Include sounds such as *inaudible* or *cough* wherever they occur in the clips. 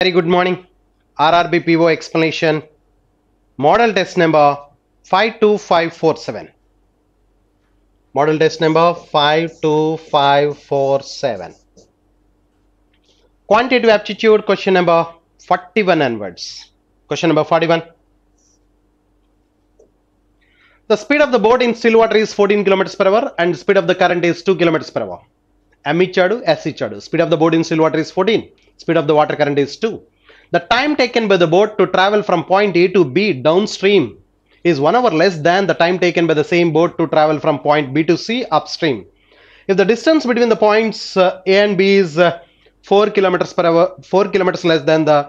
Very good morning. RRB PO explanation. Model test number 52547. Model test number 52547. Quantitative aptitude question number 41 onwards. Question number 41. The speed of the boat in still water is 14 kilometers per hour and speed of the current is 2 kilometers per hour. Ammichadu, Asichadu. Speed of the boat in still water is 14. Speed of the water current is 2. The time taken by the boat to travel from point A to B downstream is 1 hour less than the time taken by the same boat to travel from point B to C upstream. If the distance between the points uh, A and B is uh, 4 kilometers per hour, 4 kilometers less than the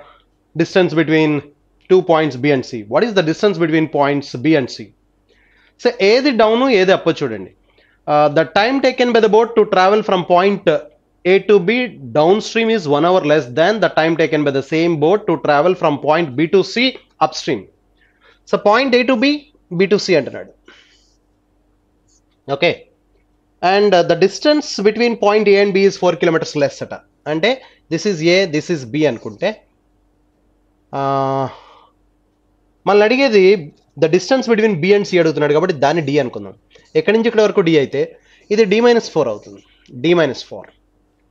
distance between two points B and C. What is the distance between points B and C? So, the upper ఏది up uh, The time taken by the boat to travel from point A A to B downstream is one hour less than the time taken by same same to travel travel point point B to upstream so point A to B B to C అంటున్నాడు okay and the distance between point A and B is four kilometres less అట అంటే this is A this is B అనుకుంటే uh, మళ్ళీ అడిగేది the distance between B and C అడుగుతున్నాడు కాబట్టి దాన్ని D అనుకుందాం ఎక్కడి నుంచి ఇక్కడ వరకు డి అయితే ఇది డి మైనస్ ఫోర్ అవుతుంది D minus four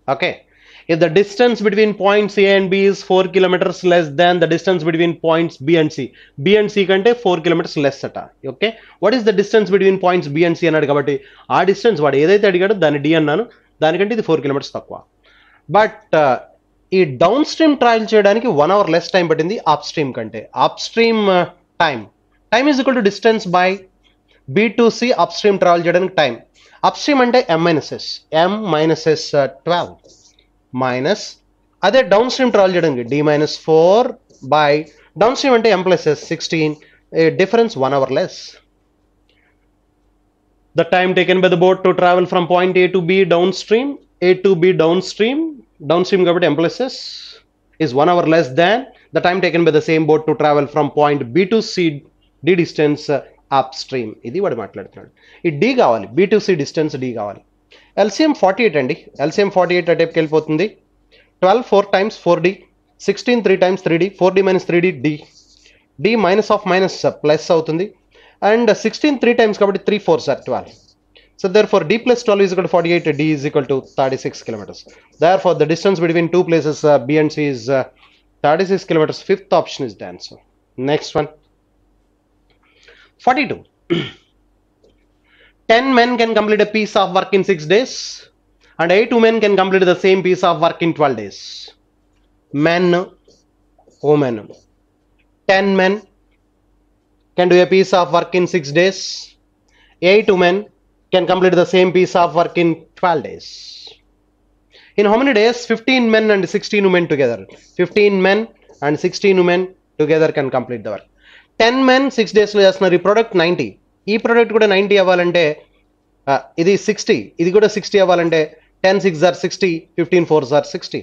Okay. If the distance between points A and B is 4 kilometers less than the distance between points B and C. B and C కంటే 4 kilometers less అట okay what is the distance between points B and C అన్నాడు కాబట్టి ఆ distance వాడు ఏదైతే అడిగాడో దాన్ని D అన్నాను దానికంటే ఇది ఫోర్ కిలోమీటర్స్ తక్కువ బట్ uh, ఈ డౌన్ స్ట్రీమ్ ట్రయల్ చేయడానికి వన్ అవర్ లెస్ టైం పట్టింది అప్ స్ట్రీమ్ కంటే upstream time time is equal to distance by B to C upstream travel చేయడానికి టైం upstream అంటే m uh, minus s m minus s twelve minus అదే down downstream travel d minus 4 by downstream by m plus s 16 a difference one hour less the time taken by the boat to travel from point A to B downstream, A to B downstream, downstream covered s is one hour less than the time taken by the same boat to travel from point B to C, D distance uh, upstream ఇది వాడు మాట్లాడుతున్నాడు ఈ D కావాలి B to C distance D కావాలి LCM forty eight అండి LCM forty eight అటేప్కి వెళ్ళిపోతుంది twelve four times four D sixteen three times three D four D minus three D D D minus of minus plus అవుతుంది and sixteen three times కాబట్టి three four sir twelve so therefore D plus twelve is forty eight D is equal to thirty six kilometres therefore the distance between two places B and C is thirty six kilometres fifth option is dance next one 42 *clears throat* 10 men can complete a piece of work in 6 days and 8 women can complete the same piece of work in 12 days men women 10 men can do a piece of work in 6 days 8 women can complete the same piece of work in 12 days in how many days 15 men and 16 women together 15 men and 16 women together can complete the work ten men six డేస్లో చేస్తున్నారు ఈ product ninety ఈ product కూడా ninety అవ్వాలంటే ఇది sixty ఇది కూడా sixty అవ్వాలంటే ten six or sixty fifteen fours or sixty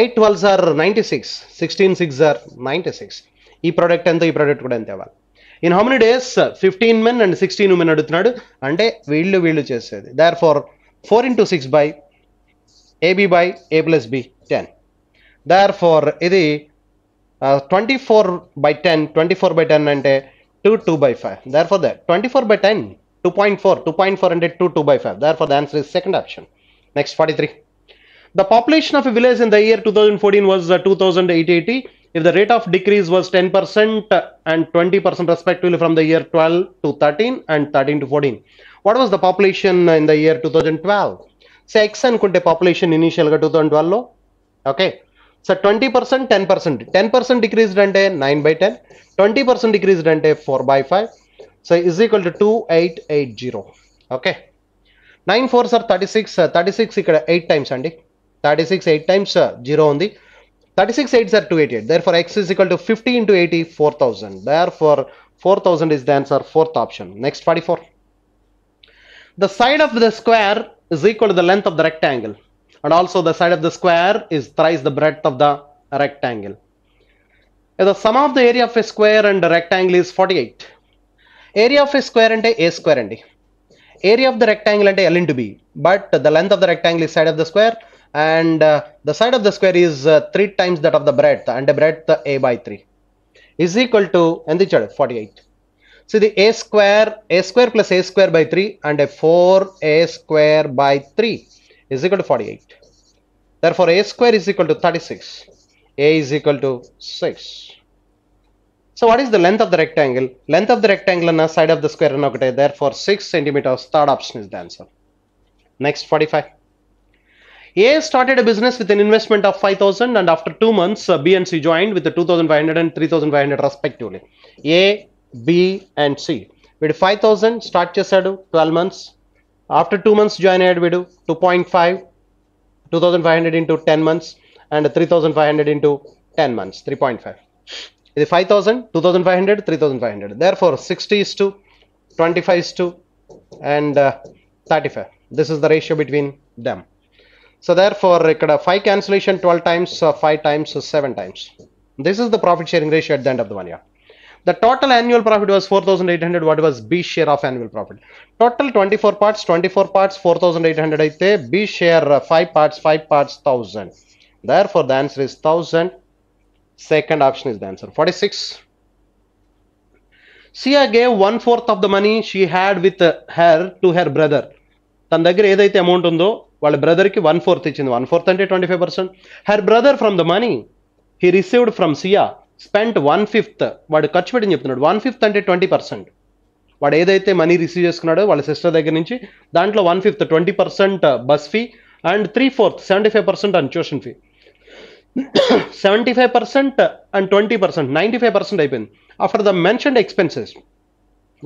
eight twelves or ninety six sixteen six or ninety six ఈ ప్రోడక్ట్ ఎంత ఈ ప్రోడక్ట్ కూడా ఎంత అవ్వాలి in how many days fifteen men and sixteen women అడుగుతున్నాడు అంటే వీళ్ళు వీళ్ళు చేసేది therefore four into six by AB by A plus B ten therefore ఇది Uh, 24 by 10, 24 by 10 and 2 2 by 5. Therefore, that 24 by 10, 2.4, 2.4 and 2 2 by 5. Therefore, the answer is second option. Next 43. The population of a village in the year 2014 was uh, 2880. If the rate of decrease was 10% and 20% respectively from the year 12 to 13 and 13 to 14. What was the population in the year 2012? Say X the population initial గా 2012 లో okay so twenty percent ten percent ten percent decreased అంటే nine by ten twenty percent decreased అంటే four by five so is equal to two eight eight zero okay nine four sir thirty six thirty six ఇక్కడ eight times అండి thirty six eight times zero ఉంది thirty six eight sir two eight eight therefore X is equal to fifty into eighty four thousand therefore four thousand is the answer fourth option next forty four the side of the square is equal to the length of the rectangle and also the side of the square is thrice the breadth of the rectangle. If the sum of the area of a square and rectangle is 48. Area of a square and a, square and a. Area of the rectangle and a L into B. But the length of the rectangle is side of the square and uh, the side of the square is uh, 3 times that of the breadth and the breadth A by 3 is equal to and the 48. So the A square, A square plus A square by 3 and a 4 A square by 3 is equal to 48. Therefore, a square is equal to 36. a is equal to 6. So what is the length of the rectangle? Length of the rectangle on the side of the square and therefore 6 centimeters. Third option is the answer. Next 45. A started a business with an investment of 5000 and after 2 months uh, B and C joined with the 2500 and 3500 respectively. A, B and C. With 5000 start chesadu 12 months after two months, join do 2.5, 2500 into 10 months, and 3500 into 10 months, 3.5. The 5000, 2500, 3500. Therefore, 60 is to 25 is to and uh, 35. This is the ratio between them. So, therefore, 5 cancellation 12 times, uh, 5 times, uh, 7 times. This is the profit sharing ratio at the end of the one year the total annual profit was 4800 what was b share of annual profit total 24 parts 24 parts 4800 I b share uh, 5 parts 5 parts 1000 therefore the answer is 1000 second option is the answer 46 Sia gave one fourth of the money she had with uh, her to her brother. Tandagir edaite amount undo, while brother ki one fourth ichin, one fourth and 25%. Her brother from the money he received from Sia spent one fifth వాడు ఖర్చు పెట్టి చెప్తున్నాడు one fifth అంటే twenty percent వాడు ఏదైతే money receive చేసుకున్నాడో వాళ్ళ sister దగ్గర నుంచి దాంట్లో one fifth twenty percent bus fee and three fourth seventy five percent and tuition fee seventy five percent and twenty percent ninety five percent అయిపోయింది after the mentioned expenses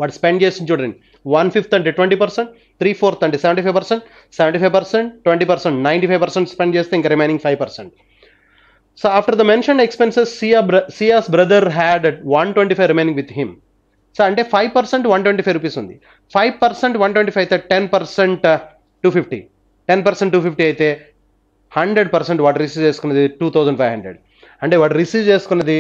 వాడు spend చేసి చూడండి one fifth అంటే twenty percent three fourth అంటే seventy five percent seventy five percent twenty percent ninety five percent spend చేస్తే ఇంకా remaining five percent so after the mention expenses mentioned expenses, brother had one twenty five remaining with him so అంటే five percent one twenty five rupees ఉంది five percent one twenty five అయితే ten percent two fifty ten percent two fifty అయితే hundred percent వాటి receive చేసుకున్నది two thousand five hundred అంటే వాడు receive చేసుకున్నది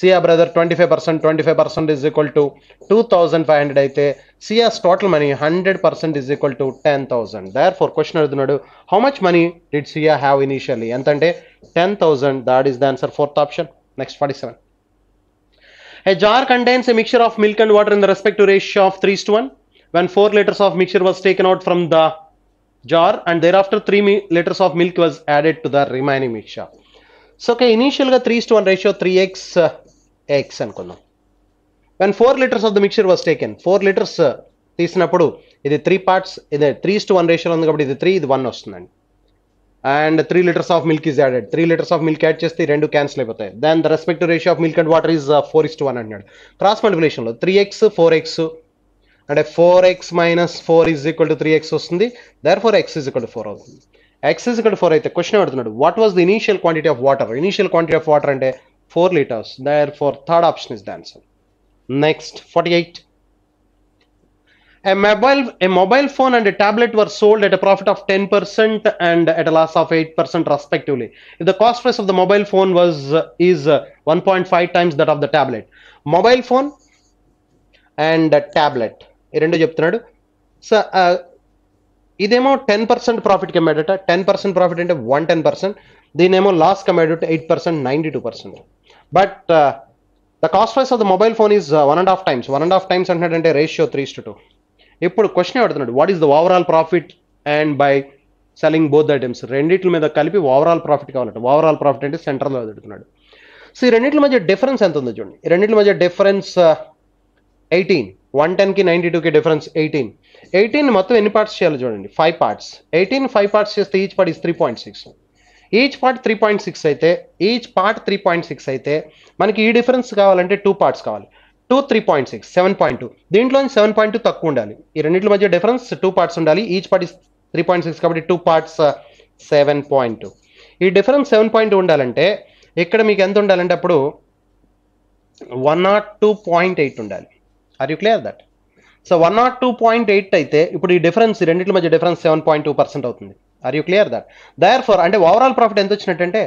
Sia brother twenty five percent twenty five percent is equal to two thousand five hundred అయితే Sia's total money hundred percent is equal to ten thousand there therefore question అడుగుతున్నాడు how much money did Sia have initially ఎంతంటే ten thousand that is the answer fourth option next forty seven A jar contains a mixture of milk and water in the respective ratio of 3 to 1. When 4 liters of mixture was taken out from the jar and thereafter 3 liters of milk was added to the remaining mixture. So, okay, initial the 3 to 1 ratio 3x X అనుకుందాం when four litres of the mixture was taken four litres తీసినప్పుడు ఇది three parts ఇది three to one ratio ఉంది కాబట్టి ఇది three ఇది one వస్తుందండి and three litres of milk is added three litres of milk add చేస్తే రెండు క్యాన్సిల్ అయిపోతాయి then the respect ratio of milk and water is four is to one అంటున్నాడు cross మల్టిప్లికేషన్లో త్రీ ఎక్స్ ఫోర్ ఎక్స్ అంటే four X minus four is equal to three X వస్తుంది therefore X is equal to four అవుతుంది X is equal to four అయితే question పడుతున్నాడు what was the initial quantity of water initial quantity of water అంటే 4 liters therefore third option is the answer next 48 a mobile a mobile phone and a tablet were sold at a profit of 10% and at a loss of 8% respectively if the cost price of the mobile phone was uh, is uh, 1.5 times that of the tablet mobile phone and tablet so రెండు చెప్తున్నాడు so uh, ఇదేమో ten percent ప్రాఫిట్కి అమ్మాడట ten percent profit అంటే one ten percent దీనేమో లాస్కి అమ్మాడట eight percent ninety two percent but the cost price of the mobile phone is one and half times one and half times అంటే ratio three to two ఇప్పుడు క్వశ్చన్ పెడుతున్నాడు what is the overall profit and by selling both items రెండింటి మీద కలిపి overall profit కావాలంట overall profit అంటే సెంటర్లో పెడుతున్నాడు సో ఈ రెండింటి మధ్య డిఫరెన్స్ ఎంత ఉందో చూడండి ఈ రెండింటి మధ్య డిఫరెన్స్ ఎయిటీన్ వన్ టెన్కి నైంటీ టూకి డిఫరెన్స్ ఎయిటీన్ ఎయిటీన్ మొత్తం ఎన్ని పార్ట్స్ చేయాలి చూడండి five parts eighteen five parts చేస్తే each part is three point six each part three point six అయితే each part three point six అయితే మనకి ఈ డిఫరెన్స్ కావాలంటే టూ పార్ట్స్ కావాలి two three point six seven point two దీంట్లో seven point two తక్కువ ఉండాలి ఈ రెండింటి మధ్య డిఫరెన్స్ టూ పార్ట్స్ ఉండాలి each part three point six కాబట్టి two parts seven point two ఈ డిఫరెన్స్ సెవెన్ పాయింట్ ఉండాలంటే ఇక్కడ మీకు ఎంత ఉండాలంటే అప్పుడు one not two point eight ఉండాలి are you clear that so one not two point eight అయితే ఇప్పుడు ఈ డిఫరెన్స్ రెండింటి మధ్య difference seven point two percent అవుతుంది are you clear that therefore అంటే ఓవరాల్ ప్రాఫిట్ ఎంత వచ్చినట్టంటే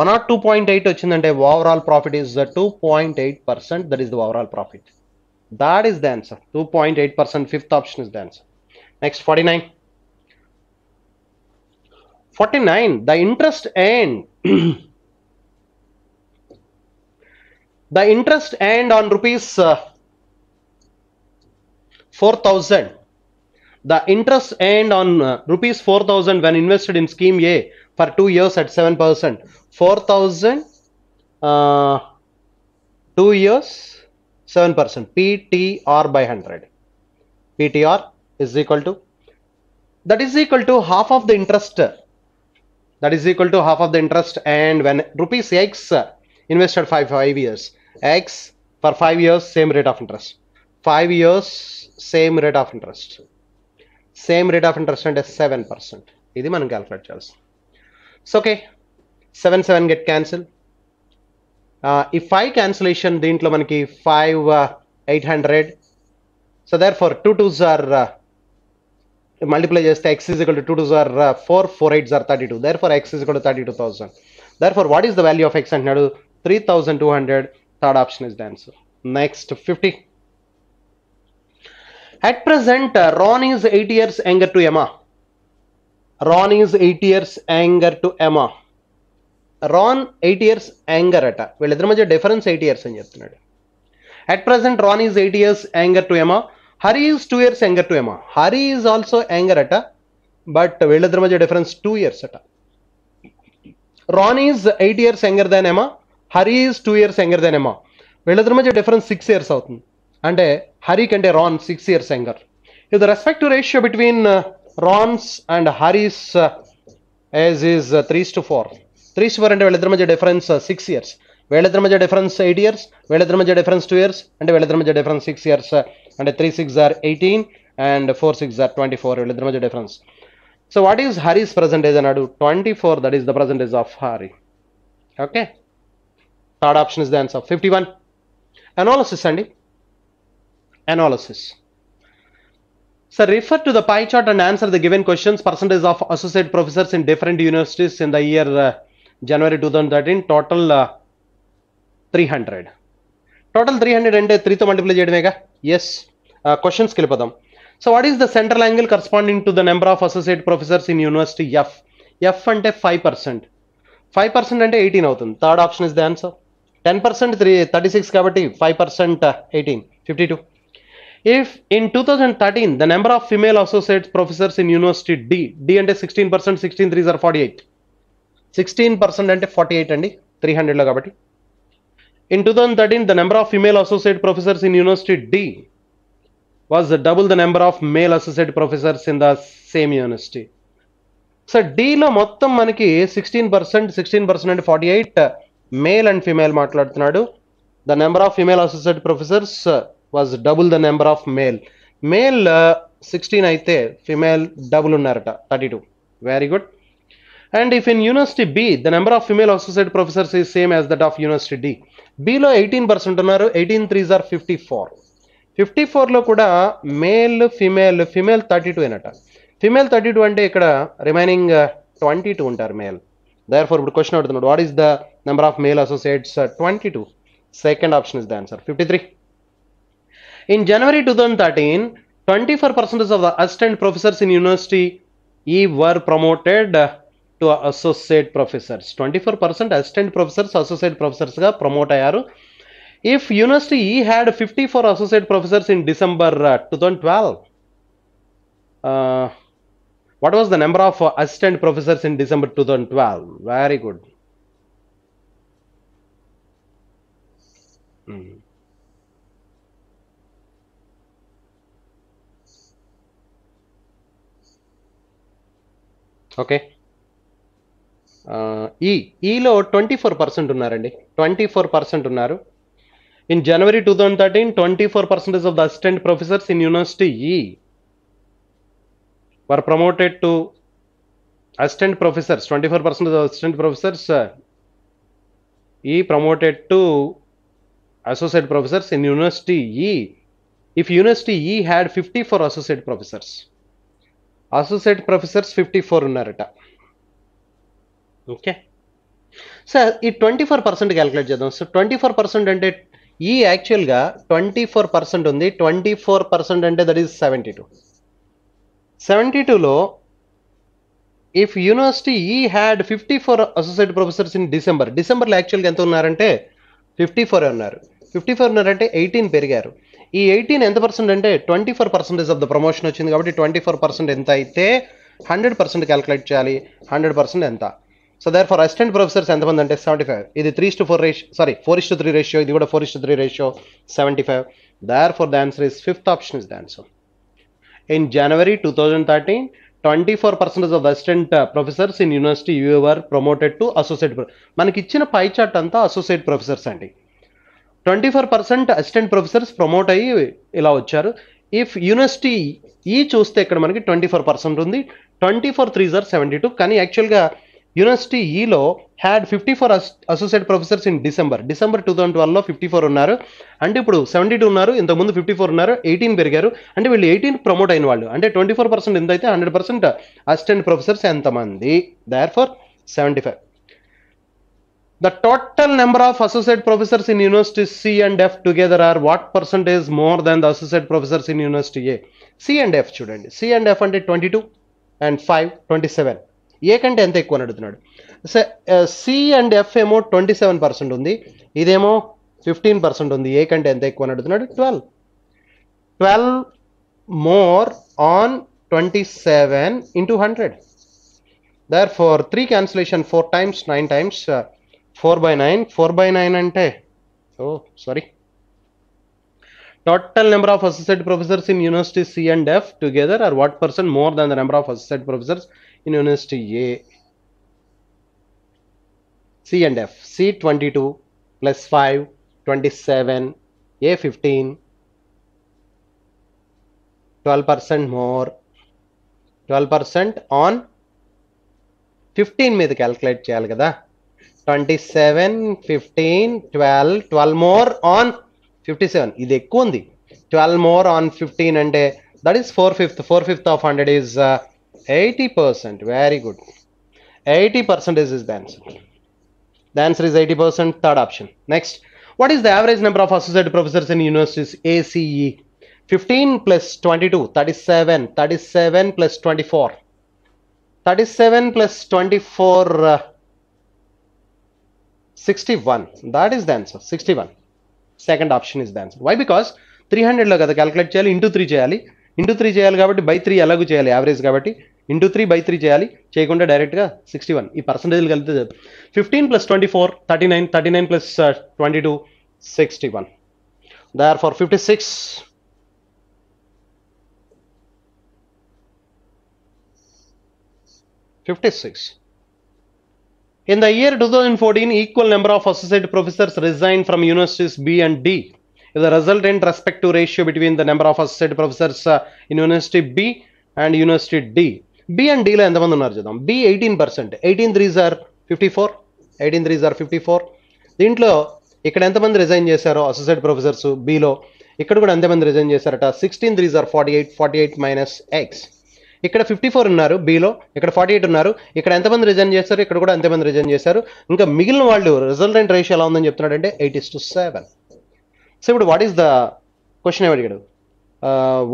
one or two point eight వచ్చిందంటే overall profit is two point eight percent that is the overall profit that is the answer two point eight percent fifth option is the answer next forty nine forty nine the interest and the interest earned on rupees uh, 4000 the interest earned on uh, rupees 4000 when invested in scheme A for 2 years at 7%. 4000 uh, 2 years 7% PTR by 100. PTR is equal to that is equal to half of the interest that is equal to half of the interest and when rupees x uh, invested 5 5 years x for 5 years same rate of interest 5 years same rate of interest same rate of interest and 7 percent idi man calculate chals. so okay 7 7 get cancelled uh, if 5 cancellation the intlo manki 5 uh, 800 so therefore 2 twos are multiplied. Uh, multiply just x is equal to 2 twos are uh, 4 eights are 32 therefore x is equal to 32000 therefore what is the value of x and nadu 3200 third option is the answer next 50 at present Ron is eight years younger to Emma Ron is eight years younger to Emma Ron eight years younger అట వీళ్ళిద్దరి మధ్య difference eight years అని చెప్తున్నాడు at present Ron is eight years younger to Emma Harry is two years younger to Emma Harry is also younger అట but వీళ్ళిద్దరి మధ్య difference two years అట Ron is eight years younger than Emma Harry is two years younger than Emma వీళ్ళిద్దరి మధ్య difference six years అవుతుంది and a Harik and a Ron six years younger. If the respective ratio between uh, Ron's and Harry's uh, as is uh, 3 to 4. 3 to 4 and Veladra Maja difference uh, 6 years. Veladra Maja difference 8 years. Veladra Maja difference 2 years. And Veladra Maja difference 6 years. Uh, and 3 6 are 18 and 4 6 are 24. Veladra Maja difference. So what is Hari's percentage? And I do 24 that is the percentage of Harry. Okay. Third option is the answer 51. Analysis Andy. analysis. So refer to the pie chart and answer the given questions. Percentage of associate professors in different universities in the year uh, January 2013 total uh, 300. Total three hundred అంటే త్రీతో multiply చేయడమేగా yes క్వశ్చన్స్కి వెళ్ళిపోదాం so what is the central angle corresponding to the number of associate professors in university F F అంటే five percent five percent అంటే eighteen అవుతుంది third option is the answer ten percent three thirty six కాబట్టి five percent eighteen fifty two if in two thousand thirteen the number of female associate professors in university D D అంటే sixteen percent sixteen three are forty eight sixteen percent అంటే forty eight అండి three హండ్రెడ్లో కాబట్టి in two thousand thirteen the number of female associate professors in university D was double the number of male associate professors in the same university so డిలో మొత్తం మనకి sixteen percent sixteen percent అంటే forty eight male and female మాట్లాడుతున్నాడు the number of female associate professors was double the number of male male sixteen అయితే female double ఉన్నారట thirty two very good and if in university B the number of female associate professors is same as that of university D బిలో eighteen percent ఉన్నారు eighteen threes are fifty four fifty ఫోర్లో కూడా male female female thirty two అనట female thirty two అంటే ఇక్కడ remaining twenty two ఉంటారు male therefore ఇప్పుడు question అడుగుతున్నాడు what is the number of male associates twenty two second option is the answer fifty three in January 2013, 24% of the assistant professors in university E were promoted to associate professors. 24% assistant professors, associate professors got promoted. If university E had 54 associate professors in December uh, 2012, uh, what was the number of assistant professors in December 2012? Very good. Hmm. Okay ఈ ఈలో twenty four percent ఉన్నారండి twenty four percent ఉన్నారు in January two thousand thirteen twenty four percentage of the assistant professors in university E were promoted to assistant professors twenty four percentage of assistant professors E promoted to associate professors in university E if university E had fifty four associate professors associate professors fifty four ఉన్నారట okay sir ఈ twenty four percent calculate చేద్దాం so twenty four percent అంటే ఈ యాక్చువల్గా twenty four percent ఉంది twenty four percent అంటే that is seventy two seventy టూలో if university E had fifty four associate professors in December డిసెంబర్లో యాక్చువల్గా ఎంత ఉన్నారంటే ఫిఫ్టీ ఫోర్ ఉన్నారు ఫిఫ్టీ ఫోర్ ఉన్నారంటే ఎయిటీన్ పెరిగారు ఈ ఎయిటీన్ ఎంత పర్సెంట్ అంటే twenty four percentage of the promotion వచ్చింది కాబట్టి ట్వంటీ ఫోర్ పర్సెంట్ ఎంత అయితే హండ్రెడ్ పర్సెంట్ క్యాలిక్యులేట్ చేయాలి హండ్రెడ్ పర్సెంట్ ఎంత so there for assistant professors ఎంతమంది అంటే సెవెంటీ ఫైవ్ ఇది three to four ratio sorry four is to three ratio ఇది కూడా four is to three ratio seventy five therefore the answer is fifth option is the answer in January two thousand thirteen twenty four percentage of assistant professors in university are promoted to associate మనకి ఇచ్చిన pie chart అంతా associate professors అండి twenty four percent assistant professors promote అయ్యి ఇలా వచ్చారు if university E చూస్తే ఇక్కడ మనకి ట్వంటీ ఫోర్ పర్సెంట్ ఉంది twenty four three are seventy two కానీ యాక్చువల్గా యూనివర్సిటీ ఈలో had fifty four associate professors in December December two thousand ట్వెల్వ్లో ఫిఫ్టీ ఫోర్ ఉన్నారు అంటే ఇప్పుడు సెవెంటీ టూ ఉన్నారు ఇంతకుముందు ఫిఫ్టీ ఫోర్ ఉన్నారు ఎయిటీన్ పెరిగారు అంటే వీళ్ళు ఎయిటీన్ ప్రమోట్ అయిన వాళ్ళు అంటే ట్వంటీ ఫోర్ పర్సెంట్ ఎంతైతే అయితే హండ్రెడ్ పర్సెంట్ అసిస్టెంట్ ప్రొఫెసర్స్ ఎంతమంది therefore seventy five the total number of associate professors in university C and F together are what percent is more than the associate professors in university A? C and F student. C and F and 22 and 5, 27. A can 10th equal. So, uh, C and F are more 27 percent on the. Idemo 15 percent on the. A can 10th equal. 12. 12 more on 27 into 100. Therefore, 3 cancellation 4 times, 9 times. Uh, four by nine four by nine అంటే oh sorry total number of associate professors in university C and F together are what percent more than the number of associate professors in university A C and F C twenty two plus five twenty seven A fifteen twelve percent more twelve percent on fifteen మీద calculate చేయాలి కదా 27 15 12 12 more on 57 ఇది ఉంది 12 more on 15 అంటే uh, that is 4 5th 4 5th of 100 is 80% uh, very good 80% is his answer the answer is 80% third option next what is the average number of associate professors in universities ace 15 plus 22 37 37 plus 24 37 plus 24 uh, that that is the sixty one second option is the answer why because three హండ్రెడ్లో కదా calculate చేయాలి into three చేయాలి into three చేయాలి కాబట్టి by three ఎలాగూ చేయాలి average కాబట్టి into three by three చేయాలి చేయకుండా డైరెక్ట్గా సిక్స్టీ వన్ ఈ పర్సంటేజ్లు కలిపితే fifteen plus twenty four thirty nine thirty nine plus twenty two sixty one therefore fifty six fifty six In the year 2014, equal number of associate professors resigned from universities B and D. The resultant respective ratio between the number of associate professors uh, in University B and University D. B and D la enthamandu archudam B 18%, 18 threes are 54, 18 threes are 54. దీంట్లో ఇక్కడ ఎంతమంది resign చేశారో associate professors బీలో ఇక్కడ కూడా ఎంతమంది resign చేశారట resign threes are 16 eight 48, 48 minus x. ఇక్కడ fifty four ఉన్నారు బీలో ఇక్కడ ఫార్టీ ఎయిట్ ఉన్నారు ఇక్కడ ఎంతమంది రిజైన్ చేశారు ఇక్కడ కూడా ఎంతమంది రిజైన్ చేశారు ఇంకా మిగిలిన వాళ్ళు రిజల్టెంట్ రేషియో ఎలా ఉందని చెప్తున్నాడు అంటే eight is to seven so ఇప్పుడు వాట్ ఈస్ ద క్వశ్చన్ ఏమి అడిగాడు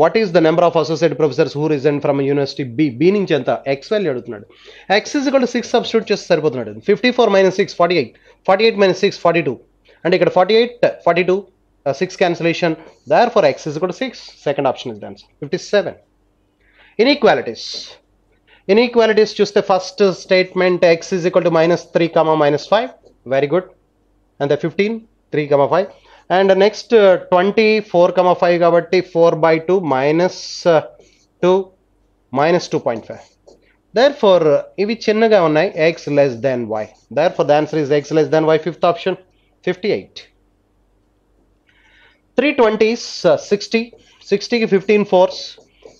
what is the number of associate professors who resign from university B B నుంచి ఎంత ఎక్స్ వాల్యూ అడుగుతున్నాడు ఎక్స్ ఇస్ ఇక్కడ సిక్స్ సబ్స్టిట్యూట్ చేస్తే సరిపోతున్నాడు fifty four minus six forty eight forty eight minus six forty two అంటే ఇక్కడ forty eight forty two six cancellation therefore X is కూడా six second option is dance fifty seven Inequalities. Inequalities, choose the first statement x is equal to minus 3 comma minus 5. Very good. And the 15, 3 comma 5. And the next uh, 20, 4 comma 5 kabatti 4 by 2 minus uh, 2 minus 2.5. Therefore, uh, ఇవి చిన్నగా ఉన్నాయి x less than y. Therefore, the answer is x less than y, fifth option, 58. 320 is uh, 60. 60 15 Four.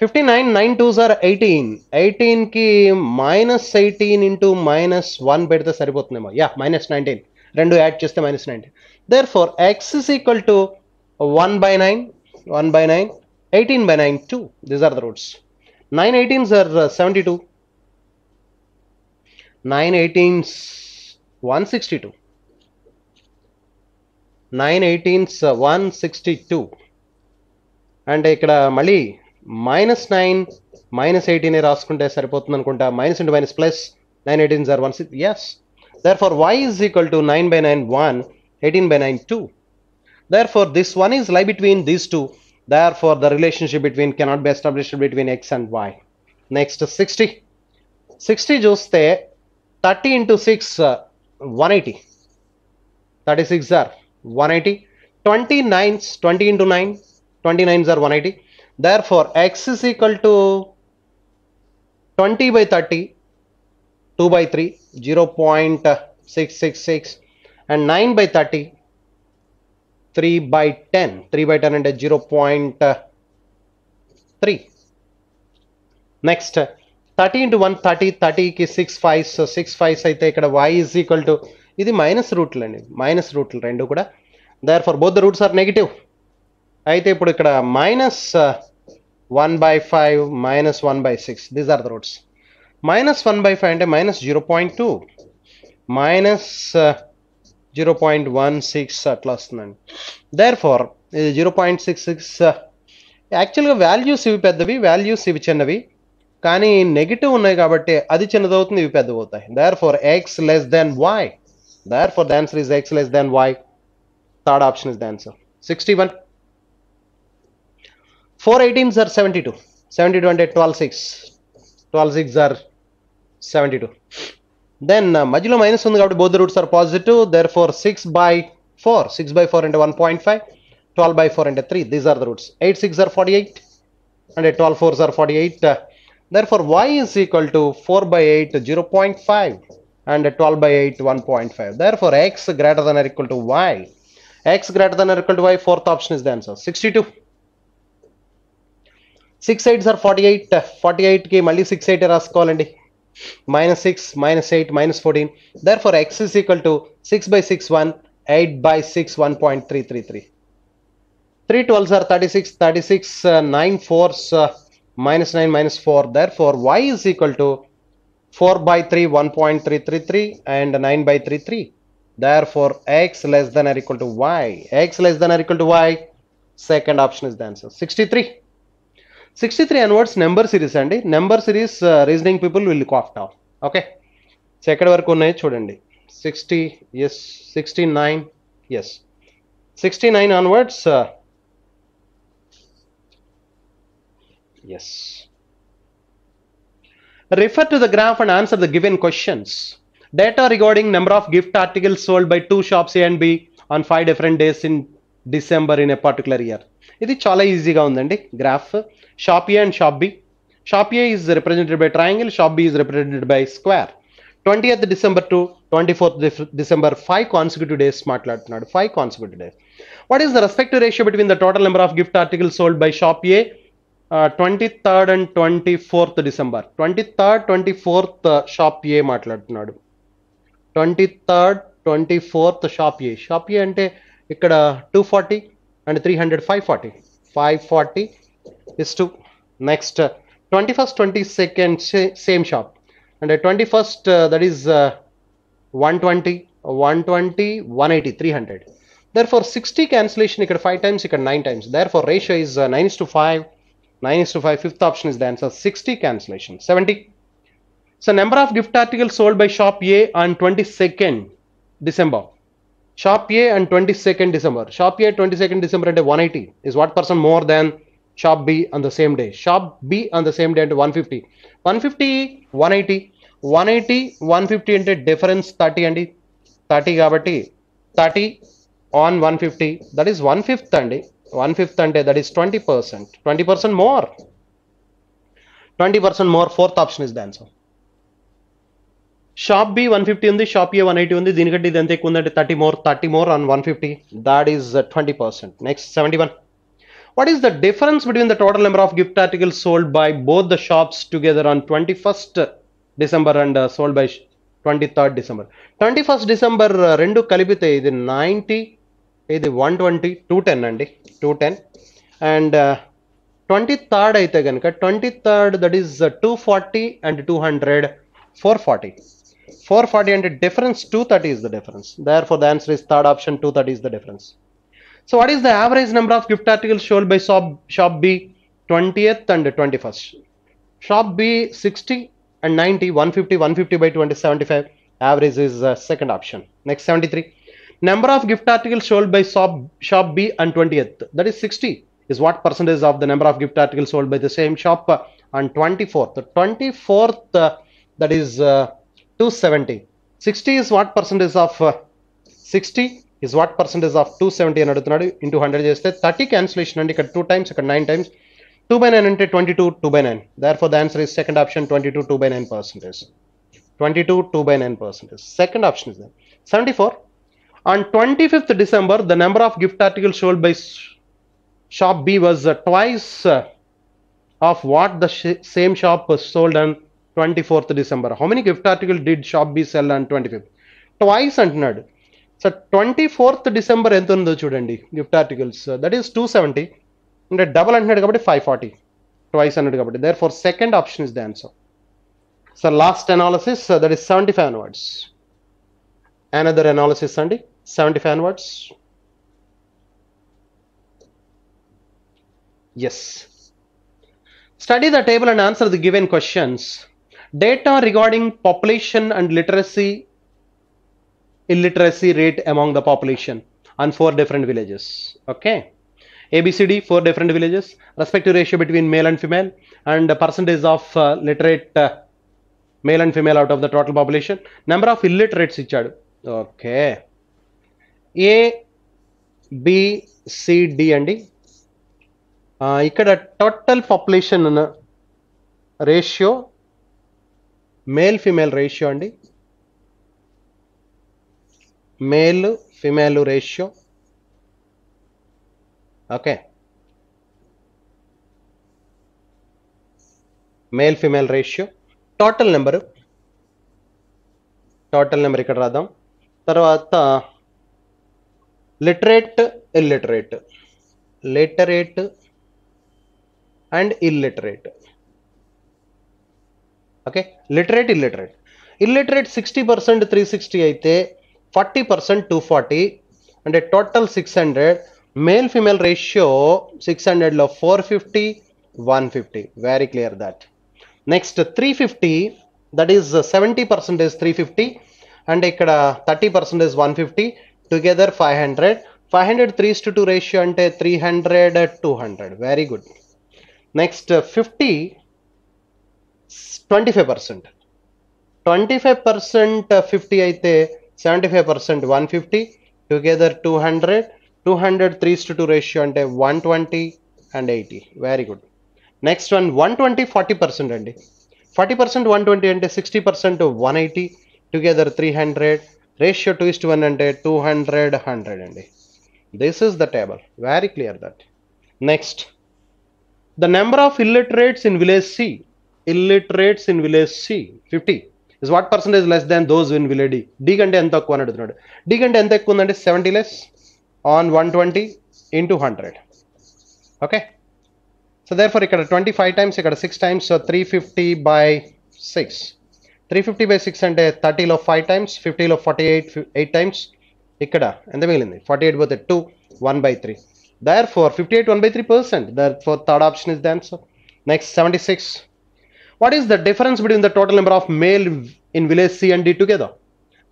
59, nine twos are 18. 18 ki minus 18 into minus 1 the Yeah, minus 19. Rendu add just the minus 19. Therefore, x is equal to 1 by 9, 1 by 9, 18 by 9, 2. These are the roots. 9 18s are uh, 72. 9 18s 162. 9 18s uh, 162. And ekada uh, mali minus 9, minus 18 A here asked for minus 2 minus plus 9, 18 are 1, yes. Therefore, y is equal to 9 by 9, 1, 18 by 9, 2. Therefore, this one is lie between these two. Therefore, the relationship between cannot be established between x and y. Next, 60. 60 just there. 30 into 6, uh, 180. 36 are 180. 29, 20 into 9, 29 are 180 therefore x is equal to 20 by 30 2 by 3 0.666 and 9 by 30 3 by 10 3 by 10 and 0 0.3 next 30 into 1 30 30 ki 6 5 so 6 5 say ikkada y is equal to this minus root line minus root line therefore both the roots are negative అయితే ఇప్పుడు ఇక్కడ minus one by five minus one by six these are the roots minus one by five అంటే minus zero point two minus zero point one six అట్లా వస్తుందండి therefore ఇది zero point six six యాక్చువల్గా values ఇవి పెద్దవి values ఇవి చిన్నవి కానీ నెగిటివ్ ఉన్నాయి కాబట్టి అది చిన్నదవుతుంది ఇవి అవుతాయి therefore X less than Y therefore the answer is X less than Y third option is the answer sixty one 4 18s are 72 72 and 12 6 12 6 are 72 then uh, modulo minus ఉంది కాబట్టి both the roots are positive therefore 6 by 4 6 by 4 into 1.5 12 by 4 into 3 these are the roots 8 6 are 48 and 12 4s are 48 uh, therefore y is equal to 4 by 8 0.5 and 12 by 8 1.5 therefore x greater than or equal to y x greater than or equal to y fourth option is the answer 62 six eight sir forty eight forty ఎయిట్కి మళ్ళీ six eight రాసుకోవాలండి minus six minus eight minus fourteen therefore X is equal to six by six one eight by six one point three three three three twelve sir thirty six thirty six nine fours minus 9 minus 4 therefore y is equal to 4 by 3 1.333 and 9 by 3 3 therefore x less than or equal to y x less than or equal to y second option is the answer 63 sixty three onwards number series అండి number series reasoning people will cough now okay so ఎక్కడి వరకు ఉన్నాయి చూడండి sixty yes sixty nine yes sixty nine onwards yes refer to the graph and answer the given questions data regarding number of gift articles sold by two shops A and B on five different days in December in a particular year ఇది చాలా ఈజీగా ఉందండి graph Shop A and Shop B. Shop A is represented by triangle, Shop B is represented by square. 20th December to 24th December, 5 consecutive days, smart lot, not 5 consecutive days. What is the respective ratio between the total number of gift articles sold by Shop A, uh, 23rd and 24th December? 23rd, 24th uh, Shop A, మాట్లాడుతున్నాడు twenty third twenty fourth shop A shop A అంటే ఇక్కడ two forty and three hundred five forty five forty is to next uh, 21st 22nd same shop and uh, 21st uh, that is uh, 120 120 180 300 therefore 60 cancellation you could 5 times you can 9 times therefore ratio is uh, 9 is to 5 9 is to 5 fifth option is the answer 60 cancellation 70 so number of gift articles sold by shop a on 22nd december shop a on 22nd december shop a 22nd december at 180 is what percent more than shop B on the same day, shop B on the same day at 150, 150, 180, 180, 150 అంటే difference thirty అండి thirty కాబట్టి thirty on one fifty that is one fifth అండి one fifth అంటే that is twenty percent twenty percent more twenty percent more fourth option is దాన్సో shop B one fifty ఉంది shop A one eighty ఉంది దీనికంటే ఇది ఎంత ఎక్కువ ఉందంటే thirty more thirty more on one fifty that is twenty percent next seventy one what is the difference between the total number of gift articles sold by both the shops together on 21st December and uh, sold by 23rd December? 21st December, uh, rendu kalipite, idhi 90, idhi 120, 210 and 210. And 23rd 23rd, ganka, 23rd, that is uh, 240 and 200, 440. 440 and the difference 230 is the difference. Therefore, the answer is third option 230 is the difference. So what is the average number of gift articles sold by shop, shop B? 20th and 21st. Shop B 60 and 90, 150, 150 by 20, 75. Average is uh, second option. Next 73. Number of gift articles sold by shop, shop B and 20th. That is 60 is what percentage of the number of gift articles sold by the same shop uh, on 24th. 24th uh, that is uh, 270. 60 is what percentage of uh, 60 is what percentage of 270 into 100 is 30 cancellation and 2 times 9 times 2 by 9 into 22 2 by 9 therefore the answer is second option 22 2 by 9 percent is. 22 2 by 9 percent is second option is 74 on 25th december the number of gift articles sold by shop b was uh, twice uh, of what the same shop was sold on 24th december how many gift articles did shop b sell on 25th twice and not so twenty fourth December ఎంత ఉందో చూడండి gift articles that is two seventy అంటే double అంటున్నాడు కాబట్టి five forty twice అన్నాడు కాబట్టి therefore second option is the answer so last analysis that is seventy five onwards another analysis అండి seventy five onwards yes study the table and answer the given questions data regarding population and literacy illiteracy rate among the population on four different villages. Okay. ABCD, four different villages, respective ratio between male and female, and percentage of uh, literate uh, male and female out of the total population, number of illiterates ఇచ్చాడు okay A B C D అండి ఇక్కడ total population ratio male female ratio అండి male female ratio okay male female ratio total number total number इक रहा तरवा literate illiterate literate and illiterate okay literate illiterate illiterate sixty percent three sixty अच्छे forty percent two forty అంటే total six hundred male female ratio six హండ్రెడ్లో four fifty one fifty very clear that next three fifty that is seventy percentage three fifty and ఇక్కడ thirty percentage one fifty together five hundred five hundred three to two ratio అంటే three hundred two hundred very good next fifty twenty five percent twenty five percent fifty అయితే 75 percent 150 together 200 200 3 to 2 ratio and 120 and 80 very good next one 120 40 percent and 40 percent 120 and 60 percent 180 together 300 ratio 2 is to 1 and 200 100 and this is the table very clear that next the number of illiterates in village c illiterates in village c 50 is what percentage less than those win will D D కంటే ఎంత తక్కువ అని అడుగుతున్నాడు D కంటే ఎంత ఎక్కువ ఉందంటే seventy less on one twenty into hundred okay so therefore ఇక్కడ ట్వంటీ ఫైవ్ టైమ్స్ ఇక్కడ six times so three fifty by six three fifty by six అంటే థర్టీలో ఫైవ్ టైమ్స్ ఫిఫ్టీలో ఫార్టీ ఎయిట్ ఎయిట్ టైమ్స్ ఇక్కడ ఎంత మిగిలింది forty eight పోతే two one by three therefore fifty eight one by three percent therefore third option is so next seventy six What is the difference between the total number of male in village C and D together?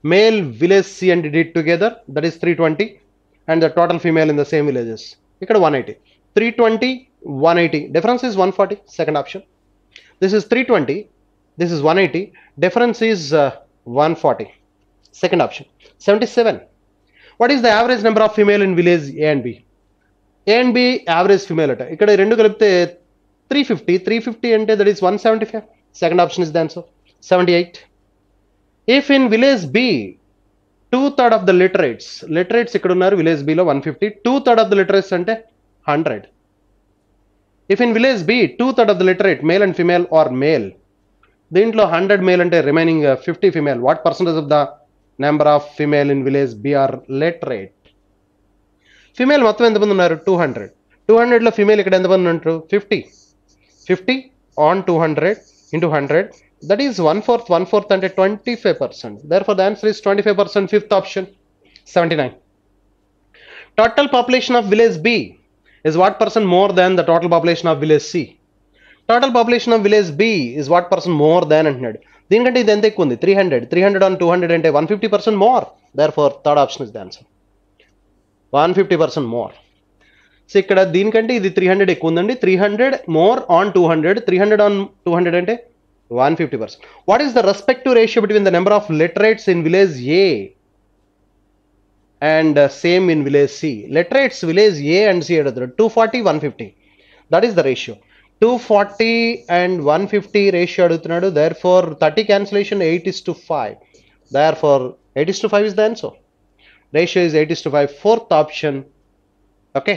Male village C and D together, that is 320, and the total female in the same villages. You could 180. 320, 180. Difference is 140, second option. This is 320, this is 180. Difference is uh, 140, second option. 77. What is the average number of female in village A and B? A and B average female అట ఇక్కడ three three fifty fifty అంటే that is one seventy five second option is the seventy eight if in village B two third of the literates literates ఇక్కడ ఉన్నారు village below one fifty two third of the literates అంటే hundred if in village B two third of the literate male and female are male దీంట్లో hundred male అంటే remaining fifty female what percentage of the number of female in village B are literate female మొత్తం ఎంతమంది ఉన్నారు two hundred two హండ్రెడ్లో female ఇక్కడ ఎంతమంది ఉంటారు fifty 50 on 200 into 100 that is 1 fourth 1 fourth and 25 percent therefore the answer is 25 percent fifth option 79 total population of village b is what percent more than the total population of village c total population of village b is what percent more than 100 దీనికంటే ఇది ఎంత ఎక్కువ 300. 300 hundred three hundred on two hundred అంటే one fifty percent more therefore so ఇక్కడ దీనికంటే ఇది three hundred ఎక్కువ ఉందండి three hundred more on two hundred three hundred on two hundred అంటే one fifty percent what is the respective ratio between the number of literates in village A and same in village C literates village A and C ఎడుతుంది two forty one fifty that is the ratio two forty and one fifty ratio అడుగుతున్నాడు therefore thirty cancellation eight is to five therefore eight is to five is the answer ratio is eight is to five fourth option okay